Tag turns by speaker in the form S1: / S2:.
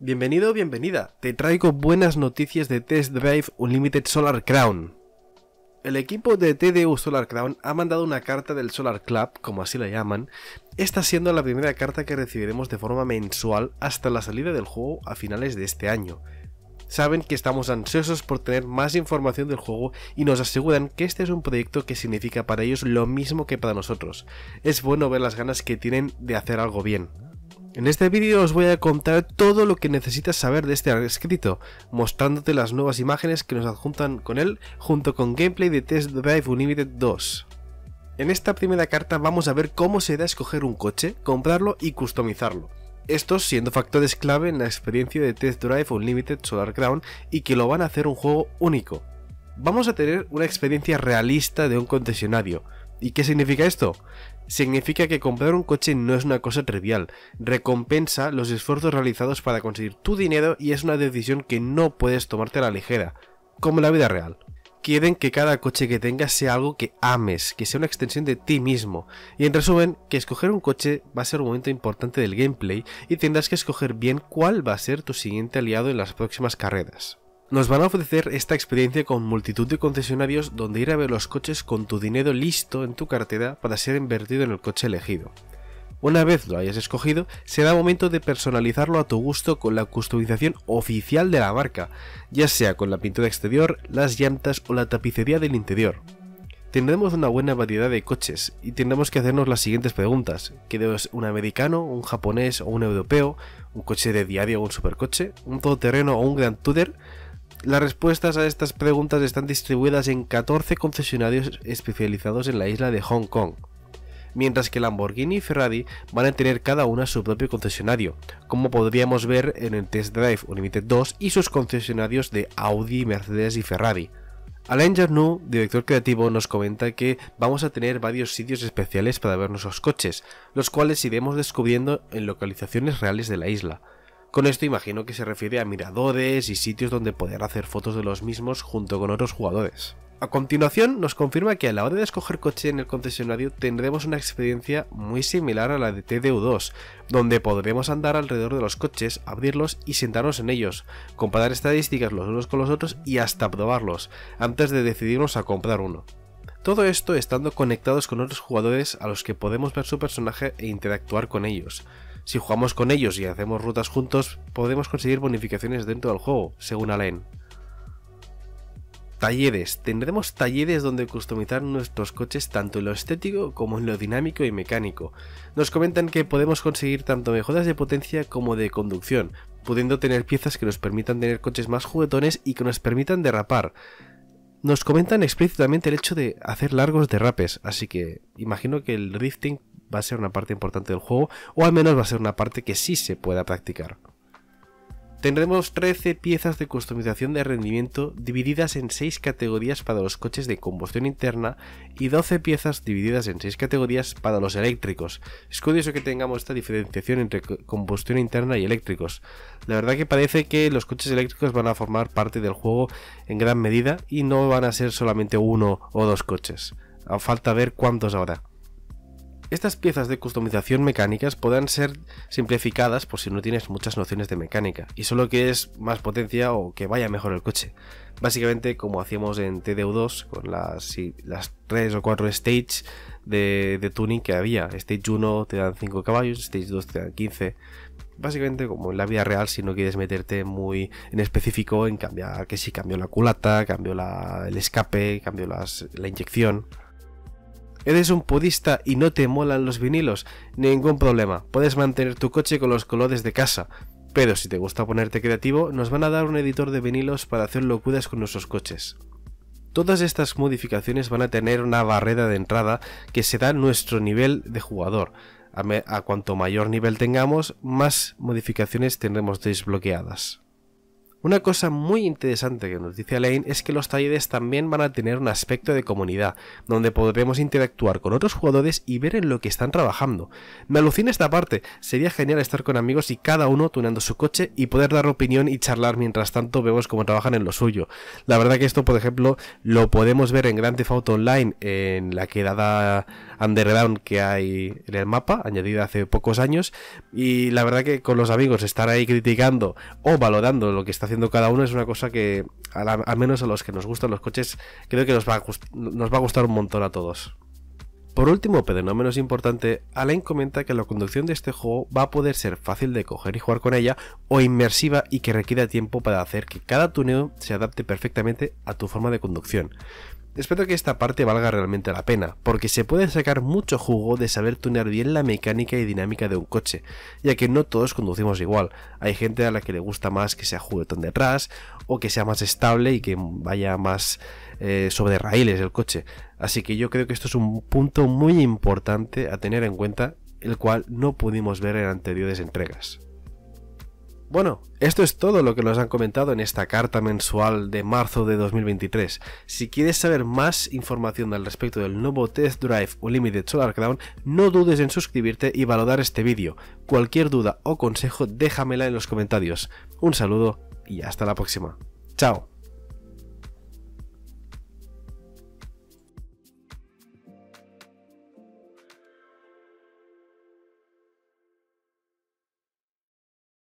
S1: Bienvenido o bienvenida, te traigo buenas noticias de Test Drive Unlimited Solar Crown. El equipo de TDU Solar Crown ha mandado una carta del Solar Club, como así la llaman, esta siendo la primera carta que recibiremos de forma mensual hasta la salida del juego a finales de este año. Saben que estamos ansiosos por tener más información del juego y nos aseguran que este es un proyecto que significa para ellos lo mismo que para nosotros. Es bueno ver las ganas que tienen de hacer algo bien. En este vídeo os voy a contar todo lo que necesitas saber de este escrito, mostrándote las nuevas imágenes que nos adjuntan con él, junto con gameplay de Test Drive Unlimited 2. En esta primera carta vamos a ver cómo se da escoger un coche, comprarlo y customizarlo. Estos siendo factores clave en la experiencia de Test Drive Unlimited Solar Crown y que lo van a hacer un juego único. Vamos a tener una experiencia realista de un concesionario. ¿Y qué significa esto? significa que comprar un coche no es una cosa trivial, recompensa los esfuerzos realizados para conseguir tu dinero y es una decisión que no puedes tomarte a la ligera, como en la vida real. Quieren que cada coche que tengas sea algo que ames, que sea una extensión de ti mismo. Y en resumen, que escoger un coche va a ser un momento importante del gameplay y tendrás que escoger bien cuál va a ser tu siguiente aliado en las próximas carreras. Nos van a ofrecer esta experiencia con multitud de concesionarios donde ir a ver los coches con tu dinero listo en tu cartera para ser invertido en el coche elegido. Una vez lo hayas escogido, será momento de personalizarlo a tu gusto con la customización oficial de la marca, ya sea con la pintura exterior, las llantas o la tapicería del interior. Tendremos una buena variedad de coches y tendremos que hacernos las siguientes preguntas. ¿Quieres un americano, un japonés o un europeo? ¿Un coche de diario o un supercoche? ¿Un todoterreno o un gran Tudor? Las respuestas a estas preguntas están distribuidas en 14 concesionarios especializados en la isla de Hong Kong, mientras que Lamborghini y Ferrari van a tener cada una su propio concesionario, como podríamos ver en el Test Drive Unlimited 2 y sus concesionarios de Audi, Mercedes y Ferrari. Alain Jarnou, director creativo, nos comenta que vamos a tener varios sitios especiales para ver nuestros coches, los cuales iremos descubriendo en localizaciones reales de la isla. Con esto imagino que se refiere a miradores y sitios donde poder hacer fotos de los mismos junto con otros jugadores. A continuación nos confirma que a la hora de escoger coche en el concesionario tendremos una experiencia muy similar a la de TDU2, donde podremos andar alrededor de los coches, abrirlos y sentarnos en ellos, comparar estadísticas los unos con los otros y hasta probarlos, antes de decidirnos a comprar uno. Todo esto estando conectados con otros jugadores a los que podemos ver su personaje e interactuar con ellos. Si jugamos con ellos y hacemos rutas juntos, podemos conseguir bonificaciones dentro del juego, según Alain. Talleres. Tendremos talleres donde customizar nuestros coches tanto en lo estético como en lo dinámico y mecánico. Nos comentan que podemos conseguir tanto mejoras de potencia como de conducción, pudiendo tener piezas que nos permitan tener coches más juguetones y que nos permitan derrapar. Nos comentan explícitamente el hecho de hacer largos derrapes, así que imagino que el drifting va a ser una parte importante del juego, o al menos va a ser una parte que sí se pueda practicar. Tendremos 13 piezas de customización de rendimiento divididas en 6 categorías para los coches de combustión interna y 12 piezas divididas en 6 categorías para los eléctricos. Es curioso que tengamos esta diferenciación entre combustión interna y eléctricos. La verdad que parece que los coches eléctricos van a formar parte del juego en gran medida y no van a ser solamente uno o dos coches. A falta ver cuántos habrá. Estas piezas de customización mecánicas podrán ser simplificadas por si no tienes muchas nociones de mecánica y solo quieres más potencia o que vaya mejor el coche. Básicamente como hacíamos en TDU2 con las, las 3 o 4 stages de, tuning que había. Stage 1 te dan 5 caballos, Stage 2 te dan 15. Básicamente como en la vida real si no quieres meterte muy en específico en cambiar que si cambio la culata, cambio el escape, cambio la inyección. ¿Eres un pudista y no te molan los vinilos? Ningún problema, puedes mantener tu coche con los colores de casa. Pero si te gusta ponerte creativo, nos van a dar un editor de vinilos para hacer locuras con nuestros coches. Todas estas modificaciones van a tener una barrera de entrada que será nuestro nivel de jugador. a cuanto mayor nivel tengamos, más modificaciones tendremos desbloqueadas. Una cosa muy interesante que nos dice Lane es que los talleres también van a tener un aspecto de comunidad, donde podremos interactuar con otros jugadores y ver en lo que están trabajando. Me alucina esta parte, sería genial estar con amigos y cada uno tunando su coche y poder dar opinión y charlar mientras tanto vemos cómo trabajan en lo suyo. La verdad que esto, por ejemplo, lo podemos ver en Grand Theft Auto Online, en la quedada underground que hay en el mapa, añadida hace pocos años, y la verdad que con los amigos estar ahí criticando o valorando lo que está haciendo cada uno es una cosa que, al menos a los que nos gustan los coches, creo que nos va a, gustar un montón a todos. Por último, pero no menos importante, Alain comenta que la conducción de este juego va a poder ser fácil de coger y jugar con ella o inmersiva y que requiera tiempo para hacer que cada tuneo se adapte perfectamente a tu forma de conducción. Espero que esta parte valga realmente la pena, porque se puede sacar mucho jugo de saber tunear bien la mecánica y dinámica de un coche, ya que no todos conducimos igual. Hay gente a la que le gusta más que sea juguetón detrás, o que sea más estable y que vaya más eh, sobre raíles el coche. Así que yo creo que esto es un punto muy importante a tener en cuenta, el cual no pudimos ver en anteriores entregas. Bueno, esto es todo lo que nos han comentado en esta carta mensual de marzo de 2023. Si quieres saber más información al respecto del nuevo Test Drive Unlimited Solar Crown, no dudes en suscribirte y valorar este vídeo. Cualquier duda o consejo déjamela en los comentarios. Un saludo y hasta la próxima. Chao.